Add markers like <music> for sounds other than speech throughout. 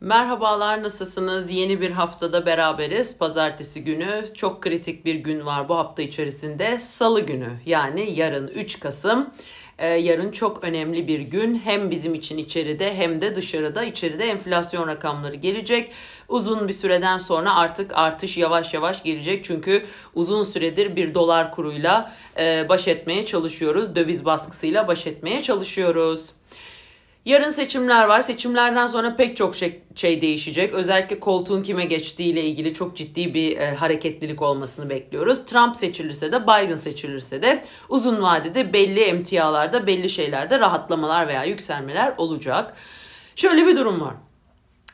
Merhabalar nasılsınız? Yeni bir haftada beraberiz. Pazartesi günü çok kritik bir gün var bu hafta içerisinde. Salı günü yani yarın 3 Kasım. Ee, yarın çok önemli bir gün. Hem bizim için içeride hem de dışarıda. İçeride enflasyon rakamları gelecek. Uzun bir süreden sonra artık artış yavaş yavaş gelecek. Çünkü uzun süredir bir dolar kuruyla e, baş etmeye çalışıyoruz. Döviz baskısıyla baş etmeye çalışıyoruz. Yarın seçimler var. Seçimlerden sonra pek çok şey, şey değişecek. Özellikle koltuğun kime geçtiğiyle ilgili çok ciddi bir e, hareketlilik olmasını bekliyoruz. Trump seçilirse de Biden seçilirse de uzun vadede belli emtialarda belli şeylerde rahatlamalar veya yükselmeler olacak. Şöyle bir durum var.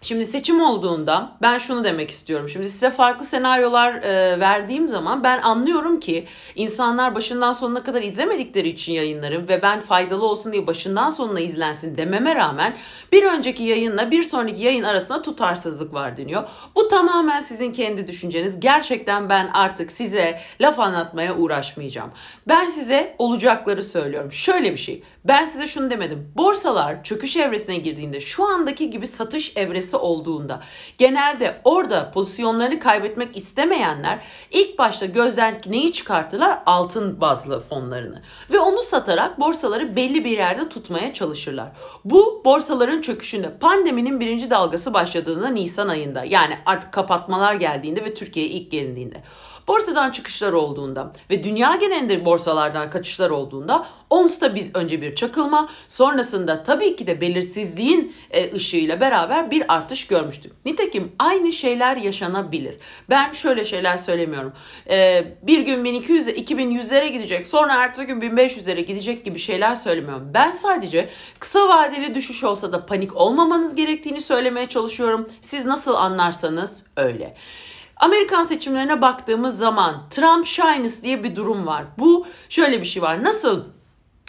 Şimdi seçim olduğunda ben şunu demek istiyorum. Şimdi size farklı senaryolar e, verdiğim zaman ben anlıyorum ki insanlar başından sonuna kadar izlemedikleri için yayınlarım ve ben faydalı olsun diye başından sonuna izlensin dememe rağmen bir önceki yayınla bir sonraki yayın arasında tutarsızlık var deniyor. Bu tamamen sizin kendi düşünceniz. Gerçekten ben artık size laf anlatmaya uğraşmayacağım. Ben size olacakları söylüyorum. Şöyle bir şey. Ben size şunu demedim. Borsalar çöküş evresine girdiğinde şu andaki gibi satış evresi sıkıntısı olduğunda genelde orada pozisyonlarını kaybetmek istemeyenler ilk başta gözden neyi çıkarttılar Altın bazlı fonlarını ve onu satarak borsaları belli bir yerde tutmaya çalışırlar. Bu borsaların çöküşünde pandeminin birinci dalgası başladığında Nisan ayında yani artık kapatmalar geldiğinde ve Türkiye'ye ilk gelindiğinde. Borsadan çıkışlar olduğunda ve dünya genelinde borsalardan kaçışlar olduğunda ONS'ta biz önce bir çakılma sonrasında tabii ki de belirsizliğin e, ışığıyla beraber bir artış görmüştük. Nitekim aynı şeyler yaşanabilir. Ben şöyle şeyler söylemiyorum. E, bir gün 1200'e 2100'lere gidecek sonra ertesi gün 1500'lere gidecek gibi şeyler söylemiyorum. Ben sadece kısa vadeli düşüş olsa da panik olmamanız gerektiğini söylemeye çalışıyorum. Siz nasıl anlarsanız öyle. Amerikan seçimlerine baktığımız zaman Trump shyness diye bir durum var. Bu şöyle bir şey var. Nasıl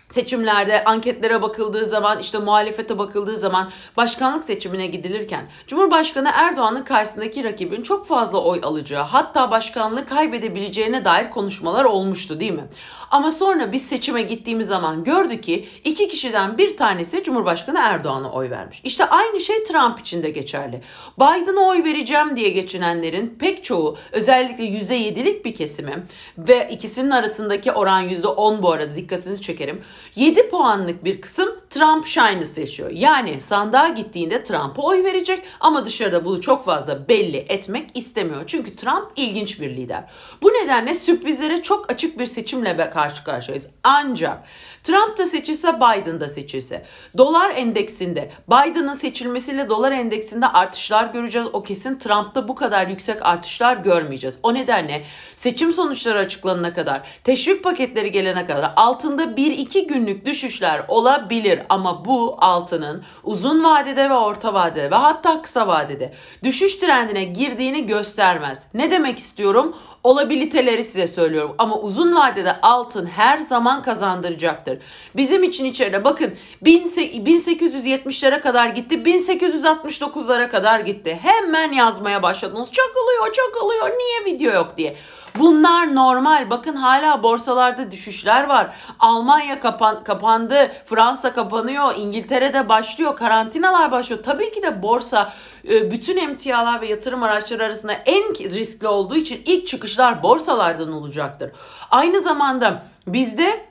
seçimlerde anketlere bakıldığı zaman işte muhalefete bakıldığı zaman başkanlık seçimine gidilirken Cumhurbaşkanı Erdoğan'ın karşısındaki rakibin çok fazla oy alacağı hatta başkanlığı kaybedebileceğine dair konuşmalar olmuştu değil mi? Ama sonra biz seçime gittiğimiz zaman gördü ki iki kişiden bir tanesi Cumhurbaşkanı Erdoğan'a oy vermiş. İşte aynı şey Trump için de geçerli. Biden'a oy vereceğim diye geçinenlerin pek çoğu özellikle %7'lik bir kesimi ve ikisinin arasındaki oran %10 bu arada dikkatinizi çekerim 7 puanlık bir kısım Trump shyness yaşıyor. Yani sandığa gittiğinde Trump'a oy verecek ama dışarıda bunu çok fazla belli etmek istemiyor. Çünkü Trump ilginç bir lider. Bu nedenle sürprizlere çok açık bir seçimle karşı karşıyayız. Ancak Trump da seçilse Biden da seçilse dolar endeksinde Biden'ın seçilmesiyle dolar endeksinde artışlar göreceğiz. O kesin Trump'ta bu kadar yüksek artışlar görmeyeceğiz. O nedenle seçim sonuçları açıklanana kadar, teşvik paketleri gelene kadar altında 1-2 günlük düşüşler olabilir ama bu altının uzun vadede ve orta vadede ve hatta kısa vadede düşüş trendine girdiğini göstermez. Ne demek istiyorum? Olabiliteleri size söylüyorum ama uzun vadede altın her zaman kazandıracaktır. Bizim için içeride bakın 1870'lere kadar gitti 1869'lara kadar gitti. Hemen yazmaya başladınız. Çakılıyor çakılıyor niye video yok diye. Bunlar normal. Bakın hala borsalarda düşüşler var. Almanya kapan kapandı, Fransa kapanıyor, İngiltere'de başlıyor, karantinalar başlıyor. Tabii ki de borsa e, bütün emtialar ve yatırım araçları arasında en riskli olduğu için ilk çıkışlar borsalardan olacaktır. Aynı zamanda bizde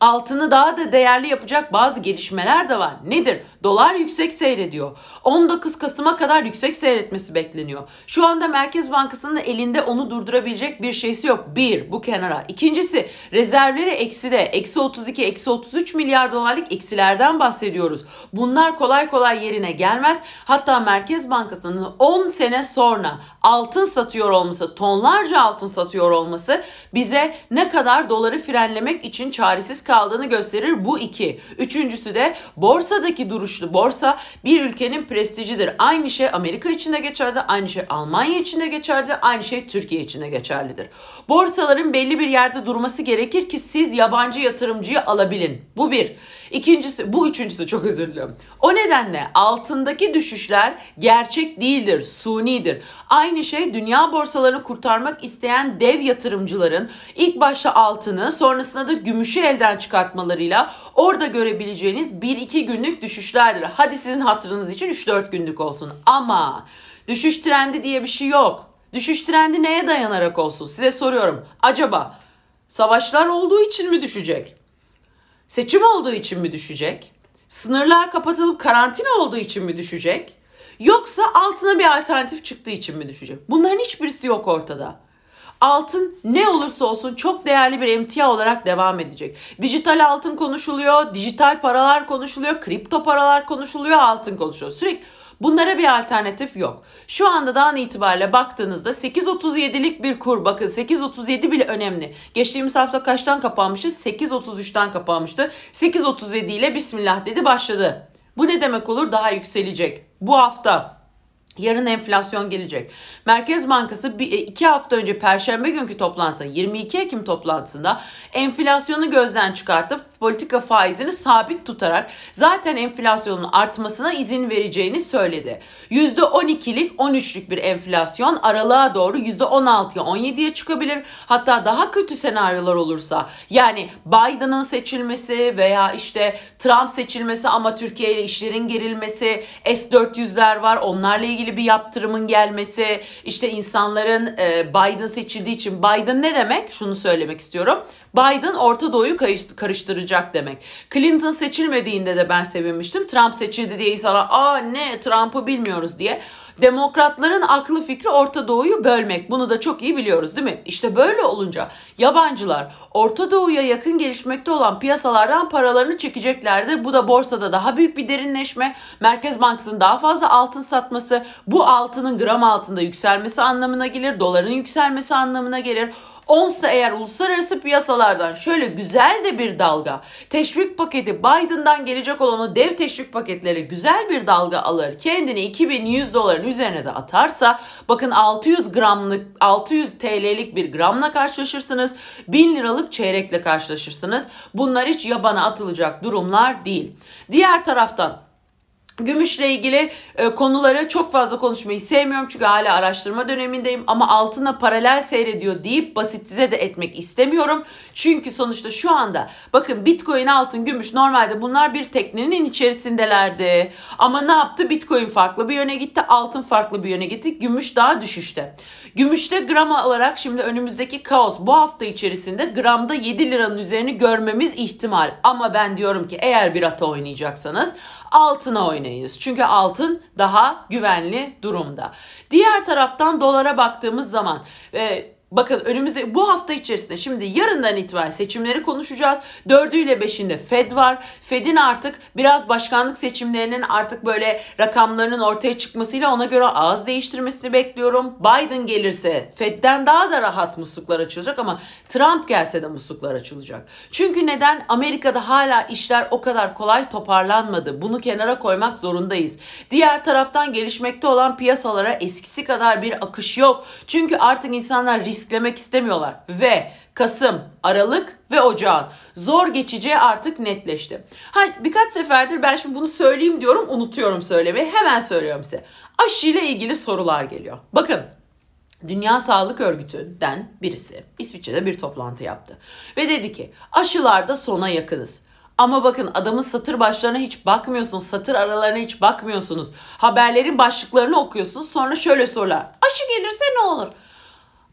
Altını daha da değerli yapacak bazı gelişmeler de var. Nedir? Dolar yüksek seyrediyor. 19 Kasım'a kadar yüksek seyretmesi bekleniyor. Şu anda Merkez Bankası'nın elinde onu durdurabilecek bir şeysi yok. Bir, bu kenara. İkincisi rezervleri eksi de. Eksi 32, eksi 33 milyar dolarlık eksilerden bahsediyoruz. Bunlar kolay kolay yerine gelmez. Hatta Merkez Bankası'nın 10 sene sonra altın satıyor olması, tonlarca altın satıyor olması bize ne kadar doları frenlemek için çaresiz kaldığını gösterir bu iki. Üçüncüsü de borsadaki duruşlu borsa bir ülkenin prestijidir. Aynı şey Amerika için de geçerli, aynı şey Almanya için de geçerli, aynı şey Türkiye için de geçerlidir. Borsaların belli bir yerde durması gerekir ki siz yabancı yatırımcıyı alabilin. Bu bir. İkincisi bu üçüncüsü çok özür diliyorum. O nedenle altındaki düşüşler gerçek değildir, sunidir. Aynı şey dünya borsalarını kurtarmak isteyen dev yatırımcıların ilk başta altını sonrasında da gümüşü elden çıkartmalarıyla orada görebileceğiniz 1-2 günlük düşüşlerdir. Hadi sizin hatırınız için 3-4 günlük olsun ama düşüş trendi diye bir şey yok. Düşüş trendi neye dayanarak olsun? Size soruyorum. Acaba savaşlar olduğu için mi düşecek? Seçim olduğu için mi düşecek? Sınırlar kapatılıp karantina olduğu için mi düşecek? Yoksa altına bir alternatif çıktığı için mi düşecek? Bunların hiçbirisi yok ortada. Altın ne olursa olsun çok değerli bir emtia olarak devam edecek. Dijital altın konuşuluyor, dijital paralar konuşuluyor, kripto paralar konuşuluyor, altın konuşuluyor. Sürekli Bunlara bir alternatif yok. Şu anda da an itibariyle baktığınızda 8.37'lik bir kur bakın 8.37 bile önemli. Geçtiğimiz hafta kaçtan kapanmıştı? 8.33'ten kapanmıştı. 8.37 ile bismillah dedi başladı. Bu ne demek olur? Daha yükselecek. Bu hafta Yarın enflasyon gelecek. Merkez Bankası bir, e, iki hafta önce Perşembe günkü toplantısında 22 Ekim toplantısında enflasyonu gözden çıkartıp politika faizini sabit tutarak zaten enflasyonun artmasına izin vereceğini söyledi. %12'lik 13'lük bir enflasyon aralığa doğru %16'ya 17'ye çıkabilir. Hatta daha kötü senaryolar olursa yani Biden'ın seçilmesi veya işte Trump seçilmesi ama Türkiye ile işlerin gerilmesi, S-400'ler var onlarla ilgili bir yaptırımın gelmesi, işte insanların e, Biden seçildiği için Biden ne demek? Şunu söylemek istiyorum. Biden Orta Doğu'yu karıştırıcı şaşıracak demek. Clinton seçilmediğinde de ben sevinmiştim. Trump seçildi diye insanlar aa ne Trump'ı bilmiyoruz diye. Demokratların aklı fikri Orta Doğu'yu bölmek. Bunu da çok iyi biliyoruz değil mi? İşte böyle olunca yabancılar Orta Doğu'ya yakın gelişmekte olan piyasalardan paralarını çekeceklerdir. Bu da borsada daha büyük bir derinleşme, Merkez Bankası'nın daha fazla altın satması, bu altının gram altında yükselmesi anlamına gelir, doların yükselmesi anlamına gelir. Ons da eğer uluslararası piyasalardan şöyle güzel de bir dalga teşvik paketi Biden'dan gelecek olan o dev teşvik paketleri güzel bir dalga alır. Kendini 2100 doların üzerine de atarsa bakın 600 gramlık 600 TL'lik bir gramla karşılaşırsınız. 1000 liralık çeyrekle karşılaşırsınız. Bunlar hiç yabana atılacak durumlar değil. Diğer taraftan Gümüşle ilgili e, konuları çok fazla konuşmayı sevmiyorum çünkü hala araştırma dönemindeyim ama altına paralel seyrediyor deyip basitize de etmek istemiyorum. Çünkü sonuçta şu anda bakın Bitcoin, altın, gümüş normalde bunlar bir teknenin içerisindelerdi. Ama ne yaptı? Bitcoin farklı bir yöne gitti, altın farklı bir yöne gitti, gümüş daha düşüşte. Gümüşte gram alarak şimdi önümüzdeki kaos bu hafta içerisinde gramda 7 liranın üzerini görmemiz ihtimal. Ama ben diyorum ki eğer bir ata oynayacaksanız altına oynayınız. Çünkü altın daha güvenli durumda. Diğer taraftan dolara baktığımız zaman e, Bakın önümüzde bu hafta içerisinde şimdi yarından itibaren seçimleri konuşacağız. Dördüyle beşinde Fed var. Fed'in artık biraz başkanlık seçimlerinin artık böyle rakamlarının ortaya çıkmasıyla ona göre ağız değiştirmesini bekliyorum. Biden gelirse Fed'den daha da rahat musluklar açılacak ama Trump gelse de musluklar açılacak. Çünkü neden? Amerika'da hala işler o kadar kolay toparlanmadı. Bunu kenara koymak zorundayız. Diğer taraftan gelişmekte olan piyasalara eskisi kadar bir akış yok. Çünkü artık insanlar risk risklemek istemiyorlar ve Kasım, Aralık ve Ocağın zor geçeceği artık netleşti. Ha, birkaç seferdir ben şimdi bunu söyleyeyim diyorum unutuyorum söylemeyi hemen söylüyorum size. Aşı ile ilgili sorular geliyor. Bakın Dünya Sağlık Örgütü'nden birisi İsviçre'de bir toplantı yaptı. Ve dedi ki aşılarda sona yakınız. Ama bakın adamın satır başlarına hiç bakmıyorsunuz. Satır aralarına hiç bakmıyorsunuz. Haberlerin başlıklarını okuyorsunuz. Sonra şöyle sorular. Aşı gelirse ne olur?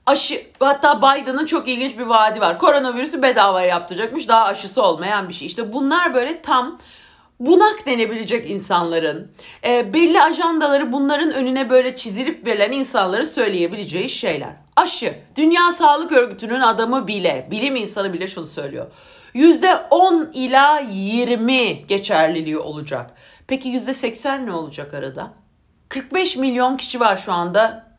aşı hatta Biden'ın çok ilginç bir vaadi var. Koronavirüsü bedava yaptıracakmış daha aşısı olmayan bir şey. İşte bunlar böyle tam bunak denebilecek insanların e, belli ajandaları bunların önüne böyle çizilip verilen insanların söyleyebileceği şeyler. Aşı. Dünya Sağlık Örgütü'nün adamı bile, bilim insanı bile şunu söylüyor. %10 ila 20 geçerliliği olacak. Peki %80 ne olacak arada? 45 milyon kişi var şu anda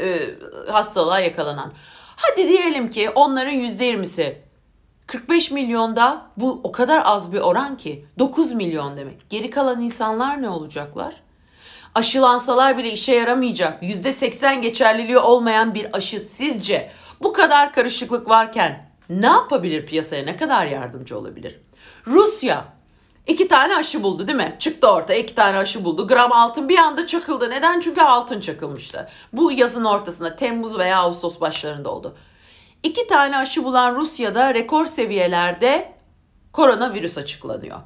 e, hastalığa yakalanan. Hadi diyelim ki onların %20'si 45 milyonda bu o kadar az bir oran ki 9 milyon demek. Geri kalan insanlar ne olacaklar? Aşılansalar bile işe yaramayacak. %80 geçerliliği olmayan bir aşı sizce bu kadar karışıklık varken ne yapabilir piyasaya? Ne kadar yardımcı olabilir? Rusya İki tane aşı buldu değil mi? Çıktı orta iki tane aşı buldu. Gram altın bir anda çakıldı. Neden? Çünkü altın çakılmıştı. Bu yazın ortasında Temmuz veya Ağustos başlarında oldu. İki tane aşı bulan Rusya'da rekor seviyelerde koronavirüs açıklanıyor.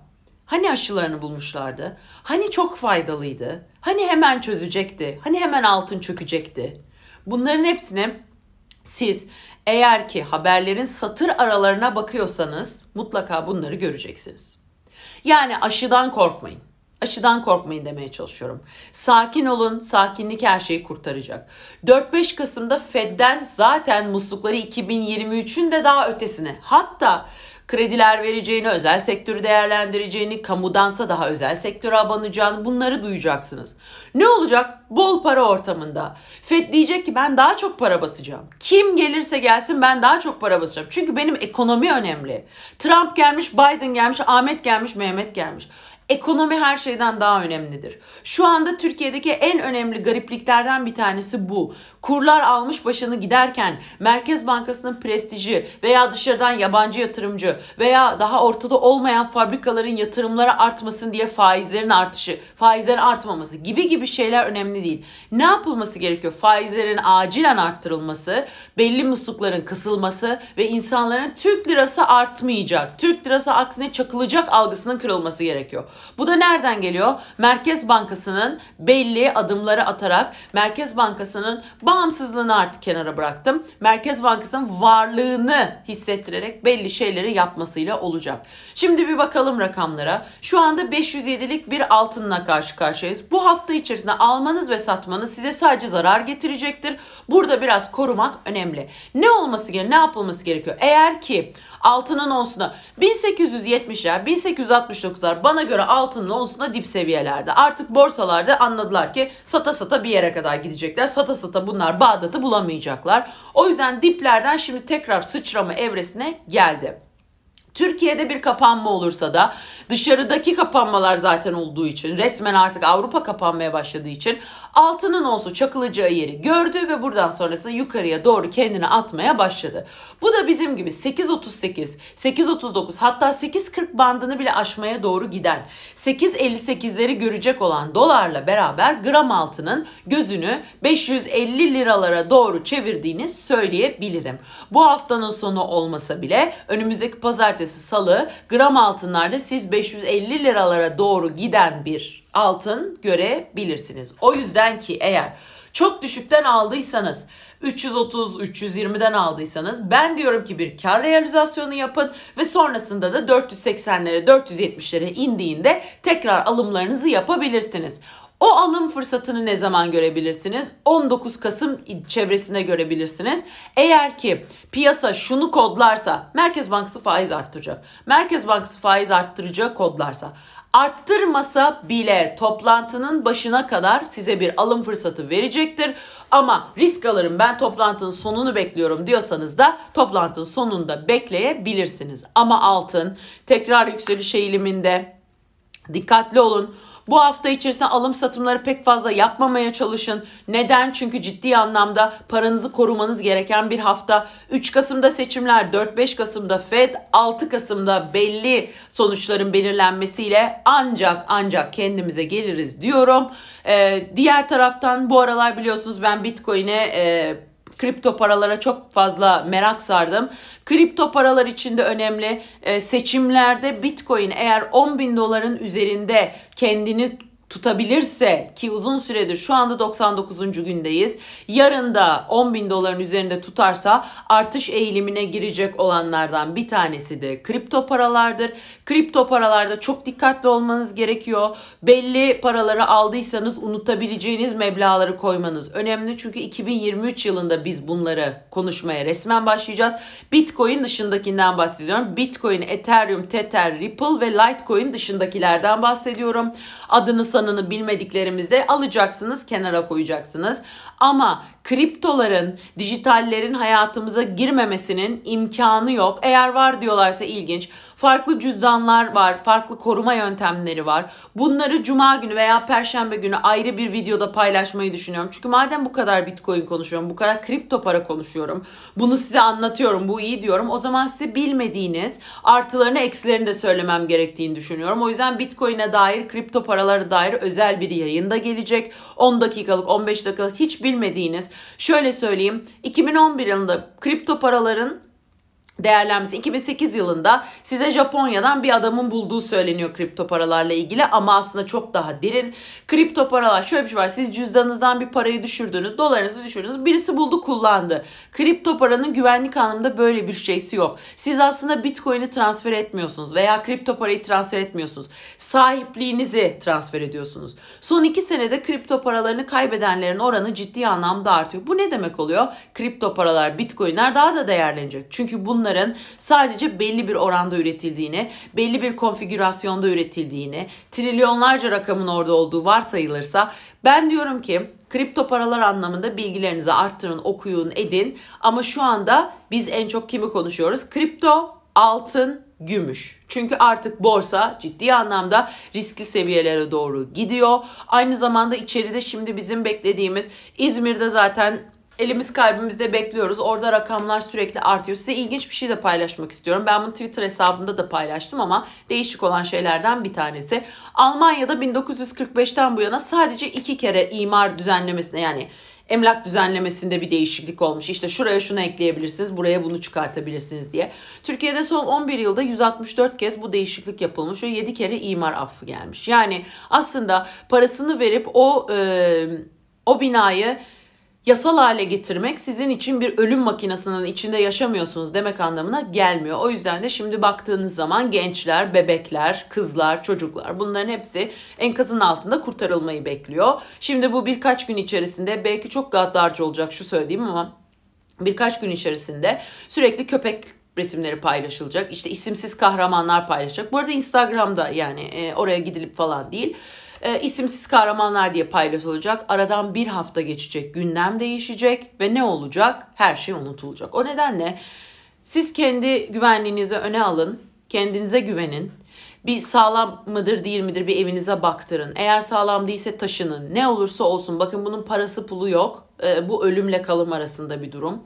Hani aşılarını bulmuşlardı? Hani çok faydalıydı? Hani hemen çözecekti? Hani hemen altın çökecekti? Bunların hepsini siz eğer ki haberlerin satır aralarına bakıyorsanız mutlaka bunları göreceksiniz. Yani aşıdan korkmayın. Aşıdan korkmayın demeye çalışıyorum. Sakin olun, sakinlik her şeyi kurtaracak. 4-5 Kasım'da Fed'den zaten muslukları 2023'ün de daha ötesine hatta krediler vereceğini, özel sektörü değerlendireceğini, kamudansa daha özel sektöre abanacağını bunları duyacaksınız. Ne olacak? Bol para ortamında. Fed diyecek ki ben daha çok para basacağım. Kim gelirse gelsin ben daha çok para basacağım. Çünkü benim ekonomi önemli. Trump gelmiş, Biden gelmiş, Ahmet gelmiş, Mehmet gelmiş ekonomi her şeyden daha önemlidir. Şu anda Türkiye'deki en önemli garipliklerden bir tanesi bu. Kurlar almış başını giderken Merkez Bankası'nın prestiji veya dışarıdan yabancı yatırımcı veya daha ortada olmayan fabrikaların yatırımlara artmasın diye faizlerin artışı, faizlerin artmaması gibi gibi şeyler önemli değil. Ne yapılması gerekiyor? Faizlerin acilen arttırılması, belli muslukların kısılması ve insanların Türk lirası artmayacak, Türk lirası aksine çakılacak algısının kırılması gerekiyor. Bu da nereden geliyor? Merkez Bankası'nın belli adımları atarak Merkez Bankası'nın bağımsızlığını artık kenara bıraktım. Merkez Bankası'nın varlığını hissettirerek belli şeyleri yapmasıyla olacak. Şimdi bir bakalım rakamlara. Şu anda 507'lik bir altınla karşı karşıyayız. Bu hafta içerisinde almanız ve satmanız size sadece zarar getirecektir. Burada biraz korumak önemli. Ne olması gerekiyor? Ne yapılması gerekiyor? Eğer ki altının onsuna 1870'ler 1869'lar bana göre altının onsuna dip seviyelerde. Artık borsalarda anladılar ki sata sata bir yere kadar gidecekler. Sata sata bunlar Bağdat'ı bulamayacaklar. O yüzden diplerden şimdi tekrar sıçrama evresine geldi. Türkiye'de bir kapanma olursa da Dışarıdaki kapanmalar zaten olduğu için resmen artık Avrupa kapanmaya başladığı için altının olsa çakılacağı yeri gördü ve buradan sonrasında yukarıya doğru kendini atmaya başladı. Bu da bizim gibi 8.38, 8.39 hatta 8.40 bandını bile aşmaya doğru giden 8.58'leri görecek olan dolarla beraber gram altının gözünü 550 liralara doğru çevirdiğini söyleyebilirim. Bu haftanın sonu olmasa bile önümüzdeki pazartesi salı gram altınlarda siz 550 liralara doğru giden bir altın görebilirsiniz. O yüzden ki eğer çok düşükten aldıysanız 330-320'den aldıysanız ben diyorum ki bir kar realizasyonu yapın ve sonrasında da 480'lere 470'lere indiğinde tekrar alımlarınızı yapabilirsiniz. O alım fırsatını ne zaman görebilirsiniz? 19 Kasım çevresinde görebilirsiniz. Eğer ki piyasa şunu kodlarsa, Merkez Bankası faiz arttıracak. Merkez Bankası faiz arttıracağı kodlarsa arttırmasa bile toplantının başına kadar size bir alım fırsatı verecektir. Ama risk alırım ben toplantının sonunu bekliyorum diyorsanız da toplantının sonunda bekleyebilirsiniz. Ama altın tekrar yükseliş eğiliminde dikkatli olun. Bu hafta içerisinde alım satımları pek fazla yapmamaya çalışın. Neden? Çünkü ciddi anlamda paranızı korumanız gereken bir hafta. 3 Kasım'da seçimler, 4-5 Kasım'da Fed, 6 Kasım'da belli sonuçların belirlenmesiyle ancak ancak kendimize geliriz diyorum. Ee, diğer taraftan bu aralar biliyorsunuz ben Bitcoin'e e, Kripto paralara çok fazla merak sardım. Kripto paralar için de önemli. E, seçimlerde Bitcoin eğer 10 bin doların üzerinde kendini tutabilirse ki uzun süredir şu anda 99. gündeyiz. Yarın da 10 bin doların üzerinde tutarsa artış eğilimine girecek olanlardan bir tanesi de kripto paralardır. Kripto paralarda çok dikkatli olmanız gerekiyor. Belli paraları aldıysanız unutabileceğiniz meblaları koymanız önemli. Çünkü 2023 yılında biz bunları konuşmaya resmen başlayacağız. Bitcoin dışındakinden bahsediyorum. Bitcoin, Ethereum, Tether, Ripple ve Litecoin dışındakilerden bahsediyorum. Adını sana oranını bilmediklerimizde alacaksınız, kenara koyacaksınız. Ama kriptoların, dijitallerin hayatımıza girmemesinin imkanı yok. Eğer var diyorlarsa ilginç. Farklı cüzdanlar var, farklı koruma yöntemleri var. Bunları cuma günü veya perşembe günü ayrı bir videoda paylaşmayı düşünüyorum. Çünkü madem bu kadar bitcoin konuşuyorum, bu kadar kripto para konuşuyorum. Bunu size anlatıyorum, bu iyi diyorum. O zaman size bilmediğiniz artılarını eksilerini de söylemem gerektiğini düşünüyorum. O yüzden bitcoin'e dair, kripto paralara dair dair özel bir yayında gelecek. 10 dakikalık 15 dakikalık hiç bilmediğiniz şöyle söyleyeyim 2011 yılında kripto paraların değerlenmesi. 2008 yılında size Japonya'dan bir adamın bulduğu söyleniyor kripto paralarla ilgili ama aslında çok daha derin. Kripto paralar şöyle bir şey var. Siz cüzdanınızdan bir parayı düşürdünüz, dolarınızı düşürdünüz. Birisi buldu kullandı. Kripto paranın güvenlik anlamında böyle bir şeysi yok. Siz aslında Bitcoin'i transfer etmiyorsunuz veya kripto parayı transfer etmiyorsunuz. Sahipliğinizi transfer ediyorsunuz. Son iki senede kripto paralarını kaybedenlerin oranı ciddi anlamda artıyor. Bu ne demek oluyor? Kripto paralar, Bitcoin'ler daha da değerlenecek. Çünkü bunları bunların sadece belli bir oranda üretildiğine, belli bir konfigürasyonda üretildiğine, trilyonlarca rakamın orada olduğu varsayılırsa ben diyorum ki kripto paralar anlamında bilgilerinizi arttırın, okuyun, edin. Ama şu anda biz en çok kimi konuşuyoruz? Kripto, altın, gümüş. Çünkü artık borsa ciddi anlamda riskli seviyelere doğru gidiyor. Aynı zamanda içeride şimdi bizim beklediğimiz İzmir'de zaten Elimiz kalbimizde bekliyoruz. Orada rakamlar sürekli artıyor. Size ilginç bir şey de paylaşmak istiyorum. Ben bunu Twitter hesabımda da paylaştım ama değişik olan şeylerden bir tanesi. Almanya'da 1945'ten bu yana sadece iki kere imar düzenlemesine yani emlak düzenlemesinde bir değişiklik olmuş. İşte şuraya şunu ekleyebilirsiniz, buraya bunu çıkartabilirsiniz diye. Türkiye'de son 11 yılda 164 kez bu değişiklik yapılmış ve 7 kere imar affı gelmiş. Yani aslında parasını verip o e, o binayı yasal hale getirmek sizin için bir ölüm makinesinin içinde yaşamıyorsunuz demek anlamına gelmiyor. O yüzden de şimdi baktığınız zaman gençler, bebekler, kızlar, çocuklar bunların hepsi enkazın altında kurtarılmayı bekliyor. Şimdi bu birkaç gün içerisinde belki çok gaddarca olacak şu söylediğim ama birkaç gün içerisinde sürekli köpek resimleri paylaşılacak. İşte isimsiz kahramanlar paylaşacak. Bu arada Instagram'da yani e, oraya gidilip falan değil. E, isimsiz kahramanlar diye paylaşılacak. Aradan bir hafta geçecek, gündem değişecek ve ne olacak? Her şey unutulacak. O nedenle siz kendi güvenliğinizi öne alın, kendinize güvenin. Bir sağlam mıdır değil midir bir evinize baktırın. Eğer sağlam değilse taşının. Ne olursa olsun bakın bunun parası pulu yok. E, bu ölümle kalım arasında bir durum.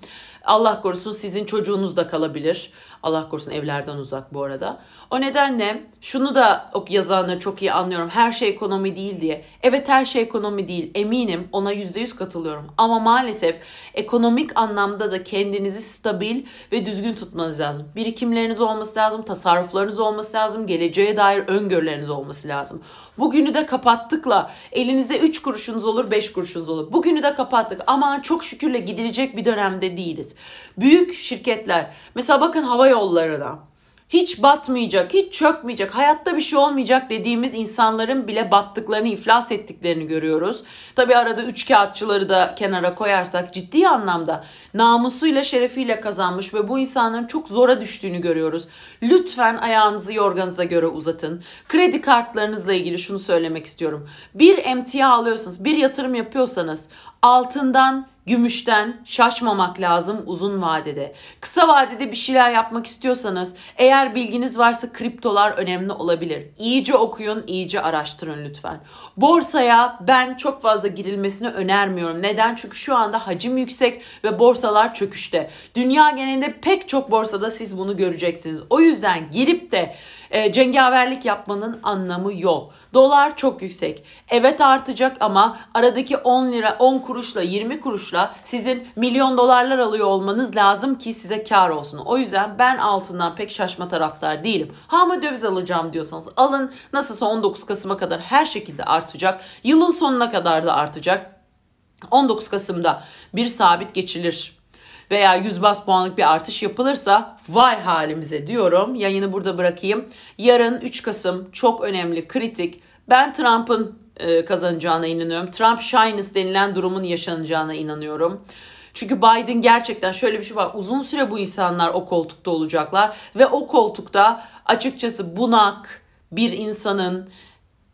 Allah korusun sizin çocuğunuz da kalabilir. Allah korusun evlerden uzak bu arada. O nedenle şunu da o yazanları çok iyi anlıyorum. Her şey ekonomi değil diye. Evet her şey ekonomi değil. Eminim ona %100 katılıyorum. Ama maalesef ekonomik anlamda da kendinizi stabil ve düzgün tutmanız lazım. Birikimleriniz olması lazım, tasarruflarınız olması lazım, geleceğe dair öngörüleriniz olması lazım. Bugünü de kapattıkla elinizde 3 kuruşunuz olur 5 kuruşunuz olur. Bugünü de kapattık ama çok şükürle gidilecek bir dönemde değiliz. Büyük şirketler mesela bakın hava yollarına hiç batmayacak, hiç çökmeyecek, hayatta bir şey olmayacak dediğimiz insanların bile battıklarını, iflas ettiklerini görüyoruz. Tabi arada üç kağıtçıları da kenara koyarsak ciddi anlamda namusuyla, şerefiyle kazanmış ve bu insanların çok zora düştüğünü görüyoruz. Lütfen ayağınızı yorganıza göre uzatın. Kredi kartlarınızla ilgili şunu söylemek istiyorum. Bir emtia alıyorsanız, bir yatırım yapıyorsanız altından, gümüşten şaşmamak lazım uzun vadede. Kısa vadede bir şeyler yapmak istiyorsanız eğer bilginiz varsa kriptolar önemli olabilir. İyice okuyun, iyice araştırın lütfen. Borsaya ben çok fazla girilmesini önermiyorum. Neden? Çünkü şu anda hacim yüksek ve borsalar çöküşte. Dünya genelinde pek çok borsada siz bunu göreceksiniz. O yüzden girip de e, cengaverlik yapmanın anlamı yok. Dolar çok yüksek. Evet artacak ama aradaki 10 lira 10 kuruşla 20 kuruşla sizin milyon dolarlar alıyor olmanız lazım ki size kar olsun. O yüzden ben altından pek şaşma taraftar değilim. Ha mı döviz alacağım diyorsanız alın. Nasılsa 19 Kasım'a kadar her şekilde artacak. Yılın sonuna kadar da artacak. 19 Kasım'da bir sabit geçilir veya 100 bas puanlık bir artış yapılırsa vay halimize diyorum. Yayını burada bırakayım. Yarın 3 Kasım çok önemli kritik ben Trump'ın e, kazanacağına inanıyorum. Trump shyness denilen durumun yaşanacağına inanıyorum. Çünkü Biden gerçekten şöyle bir şey var. Uzun süre bu insanlar o koltukta olacaklar ve o koltukta açıkçası bunak bir insanın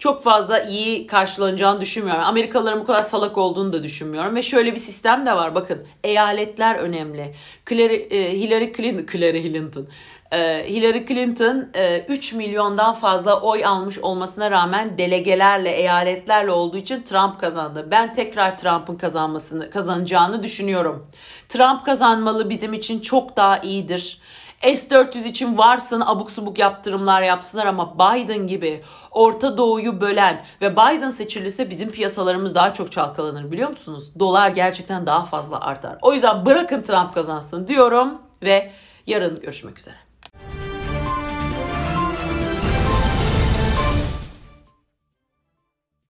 çok fazla iyi karşılanacağını düşünmüyorum. Amerikalıların bu kadar salak olduğunu da düşünmüyorum. Ve şöyle bir sistem de var bakın. Eyaletler önemli. Clary, e, Hillary Clinton, <laughs> Clary Clinton. E, Hillary Clinton 3 e, milyondan fazla oy almış olmasına rağmen delegelerle, eyaletlerle olduğu için Trump kazandı. Ben tekrar Trump'ın kazanmasını kazanacağını düşünüyorum. Trump kazanmalı bizim için çok daha iyidir. S-400 için varsın abuk subuk yaptırımlar yapsınlar ama Biden gibi Orta Doğu'yu bölen ve Biden seçilirse bizim piyasalarımız daha çok çalkalanır biliyor musunuz? Dolar gerçekten daha fazla artar. O yüzden bırakın Trump kazansın diyorum ve yarın görüşmek üzere.